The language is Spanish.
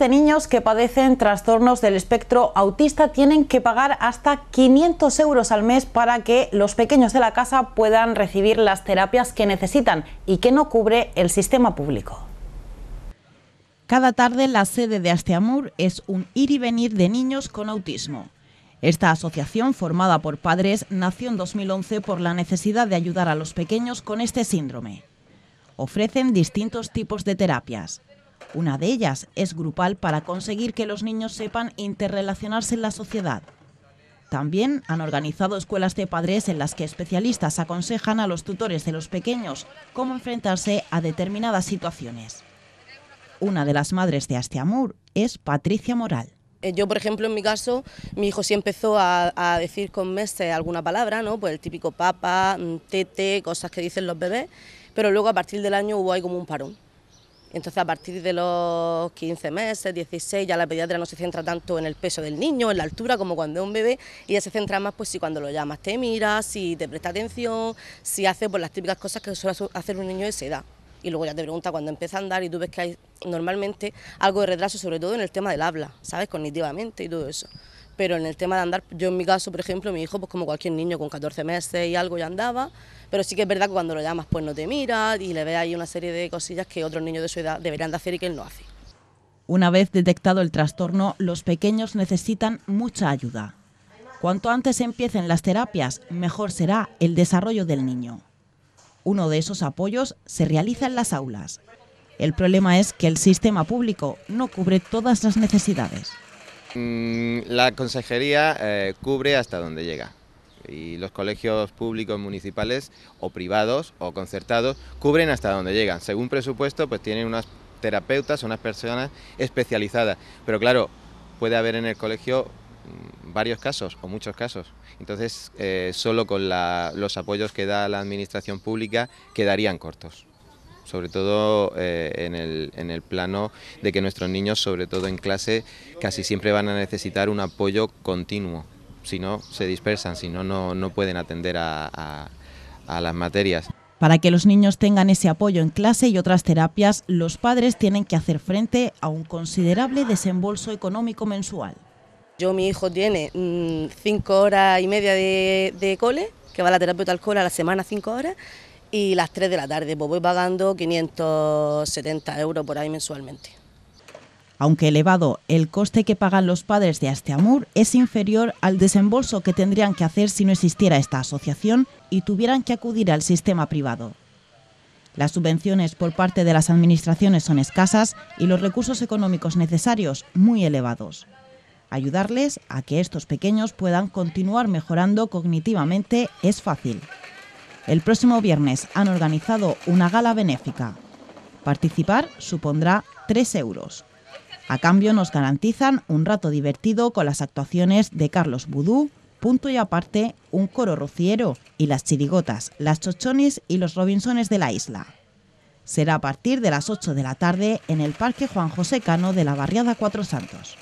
de niños que padecen trastornos del espectro autista tienen que pagar hasta 500 euros al mes para que los pequeños de la casa puedan recibir las terapias que necesitan y que no cubre el sistema público. Cada tarde la sede de Asteamur es un ir y venir de niños con autismo. Esta asociación, formada por padres, nació en 2011 por la necesidad de ayudar a los pequeños con este síndrome. Ofrecen distintos tipos de terapias. Una de ellas es grupal para conseguir que los niños sepan interrelacionarse en la sociedad. También han organizado escuelas de padres en las que especialistas aconsejan a los tutores de los pequeños cómo enfrentarse a determinadas situaciones. Una de las madres de Astiamur es Patricia Moral. Eh, yo, por ejemplo, en mi caso, mi hijo sí empezó a, decir con Mestre alguna palabra, ¿no? Pues el típico papa, mm, tete, cosas que dicen los bebés, pero luego a partir del año hubo ahí como un parón. Entonces, a partir de los 15 meses, 16, ya la pediatra no se centra tanto en el peso del niño, en la altura, como cuando es un bebé, y ya se centra más, pues, si cuando lo llamas te mira, si te presta atención, si hace pues, las típicas cosas que suele hacer un niño de esa edad. Y luego ya te pregunta cuando empieza a andar y tú ves que hay normalmente algo de retraso, sobre todo en el tema del habla, ¿sabes? Cognitivamente y todo eso pero en el tema de andar, yo en mi caso, por ejemplo, mi hijo, pues como cualquier niño con 14 meses y algo ya andaba, pero sí que es verdad que cuando lo llamas pues no te mira y le ve ahí una serie de cosillas que otros niños de su edad deberían de hacer y que él no hace. Una vez detectado el trastorno, los pequeños necesitan mucha ayuda. Cuanto antes empiecen las terapias, mejor será el desarrollo del niño. Uno de esos apoyos se realiza en las aulas. El problema es que el sistema público no cubre todas las necesidades. Mm, la consejería eh, cubre hasta donde llega y los colegios públicos municipales o privados o concertados cubren hasta donde llegan. Según presupuesto, pues tienen unas terapeutas, unas personas especializadas. Pero claro, puede haber en el colegio mm, varios casos o muchos casos. Entonces, eh, solo con los apoyos que da la administración pública quedarían cortos sobre todo eh, en, el, plano de que nuestros niños, sobre todo en clase, casi siempre van a necesitar un apoyo continuo, si no se dispersan, si no, no pueden atender a, las materias. Para que los niños tengan ese apoyo en clase y otras terapias, los padres tienen que hacer frente a un considerable desembolso económico mensual. Yo, mi hijo tiene mm, cinco horas y media de, cole, que va a la terapia al cole a la semana, cinco horas, y las 3 de la tarde, pues voy pagando 570 euros por ahí mensualmente. Aunque elevado, el coste que pagan los padres de Asteamur es inferior al desembolso que tendrían que hacer si no existiera esta asociación y tuvieran que acudir al sistema privado. Las subvenciones por parte de las administraciones son escasas y los recursos económicos necesarios muy elevados. Ayudarles a que estos pequeños puedan continuar mejorando cognitivamente es fácil. El próximo viernes han organizado una gala benéfica. Participar supondrá 3 euros. A cambio nos garantizan un rato divertido con las actuaciones de Carlos Boudou, punto y aparte, un coro rociero y las chirigotas, las chochones y los robinsones de la isla. Será a partir de las 8 de la tarde en el Parque Juan José Cano de la Barriada Cuatro Santos.